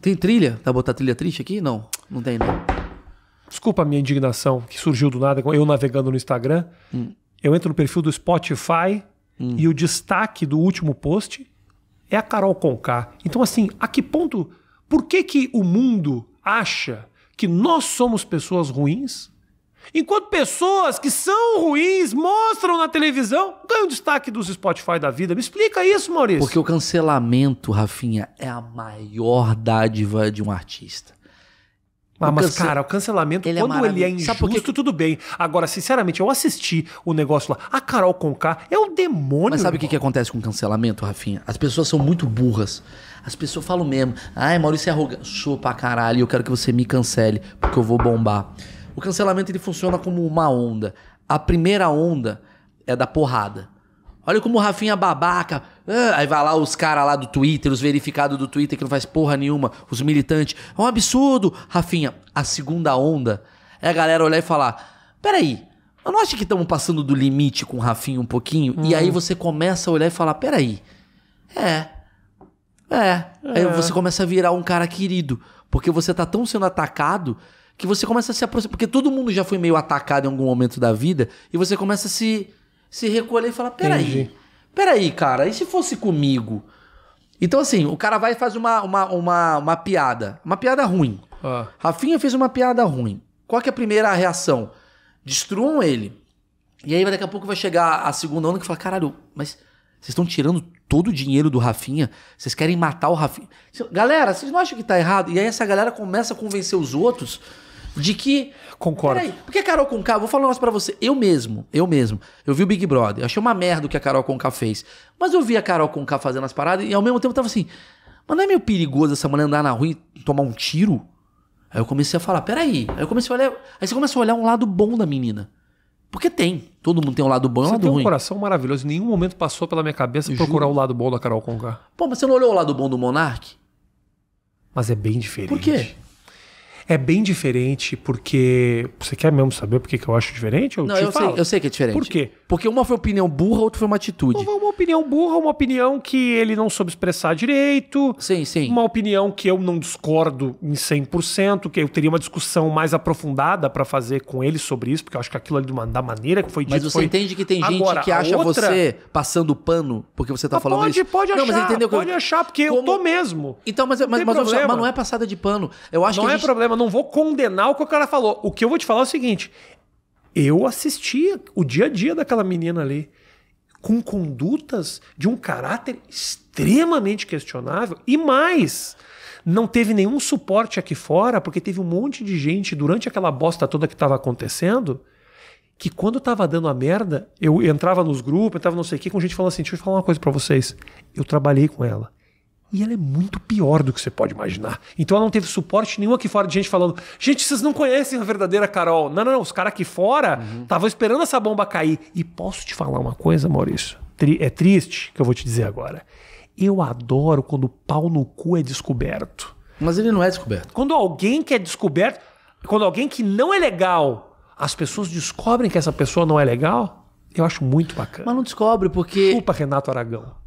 Tem trilha? tá botar trilha triste aqui? Não, não tem, não. Né? Desculpa a minha indignação que surgiu do nada, eu navegando no Instagram. Hum. Eu entro no perfil do Spotify hum. e o destaque do último post é a Carol Conká. Então, assim, a que ponto. Por que, que o mundo acha que nós somos pessoas ruins Enquanto pessoas que são ruins mostram na televisão, ganham destaque dos Spotify da vida. Me explica isso, Maurício. Porque o cancelamento, Rafinha, é a maior dádiva de um artista. Ah, mas, cance... cara, o cancelamento, ele é quando é ele é injusto, tudo bem. Agora, sinceramente, eu assisti o negócio lá. A Carol Conká é o demônio. Mas sabe o que, que acontece com o cancelamento, Rafinha? As pessoas são muito burras. As pessoas falam mesmo. Ai, Maurício é arrogante. Sou pra caralho, eu quero que você me cancele, porque eu vou bombar. O cancelamento ele funciona como uma onda. A primeira onda é da porrada. Olha como o Rafinha é babaca. Ah, aí vai lá os caras lá do Twitter, os verificados do Twitter que não faz porra nenhuma, os militantes. É um absurdo, Rafinha. A segunda onda é a galera olhar e falar: peraí, eu não acho que estamos passando do limite com o Rafinha um pouquinho? Uhum. E aí você começa a olhar e falar: peraí, é. É. é. Aí você começa a virar um cara querido. Porque você tá tão sendo atacado que você começa a se aproximar. Porque todo mundo já foi meio atacado em algum momento da vida. E você começa a se, se recolher e falar: peraí, peraí, cara, e se fosse comigo? Então, assim, o cara vai e faz uma, uma, uma, uma piada. Uma piada ruim. Ah. Rafinha fez uma piada ruim. Qual que é a primeira reação? Destruam ele. E aí daqui a pouco vai chegar a segunda onda que fala: caralho, mas vocês estão tirando todo o dinheiro do Rafinha. Vocês querem matar o Rafinha. Galera, vocês não acham que tá errado? E aí essa galera começa a convencer os outros de que. Concordo. Peraí, porque a Carol Conká, vou falar um negócio pra você. Eu mesmo, eu mesmo. Eu vi o Big Brother. achei uma merda o que a Carol Conká fez. Mas eu vi a Carol Conká fazendo as paradas e ao mesmo tempo tava assim. Mas não é meio perigoso essa mulher andar na rua e tomar um tiro? Aí eu comecei a falar, peraí. Aí eu comecei a olhar. Aí você começa a olhar um lado bom da menina. Porque tem. Todo mundo tem um lado bom e um lado tem um coração maravilhoso. Em nenhum momento passou pela minha cabeça Juro. procurar o lado bom da Carol Conká. Pô, mas você não olhou o lado bom do Monark? Mas é bem diferente. Por quê? É bem diferente porque... Você quer mesmo saber por que eu acho diferente? Eu não, eu falo. sei, eu sei que é diferente. Por quê? Porque uma foi opinião burra, outra foi uma atitude. Uma opinião burra, uma opinião que ele não soube expressar direito. Sim, sim. Uma opinião que eu não discordo em 100%, que eu teria uma discussão mais aprofundada para fazer com ele sobre isso, porque eu acho que aquilo ali da maneira que foi dito Mas você foi... entende que tem gente Agora, que acha outra... você passando pano porque você tá falando pode, isso? Pode, pode achar. Mas Pode eu... achar, porque Como... eu tô mesmo. Então, mas, é, mas, mas, é mas, não é passada de pano. Eu acho não que é gente... problema, não vou condenar o que o cara falou. O que eu vou te falar é o seguinte, eu assistia o dia a dia daquela menina ali com condutas de um caráter extremamente questionável e mais não teve nenhum suporte aqui fora porque teve um monte de gente durante aquela bosta toda que estava acontecendo que quando estava dando a merda, eu entrava nos grupos, entrava não sei o que, com gente falando assim, deixa eu falar uma coisa para vocês. Eu trabalhei com ela. E ela é muito pior do que você pode imaginar. Então ela não teve suporte nenhum aqui fora de gente falando: gente, vocês não conhecem a verdadeira Carol. Não, não, não. Os caras aqui fora estavam uhum. esperando essa bomba cair. E posso te falar uma coisa, Maurício? é triste que eu vou te dizer agora. Eu adoro quando o pau no cu é descoberto. Mas ele não é descoberto. Quando alguém que é descoberto, quando alguém que não é legal, as pessoas descobrem que essa pessoa não é legal, eu acho muito bacana. Mas não descobre porque. Desculpa, Renato Aragão.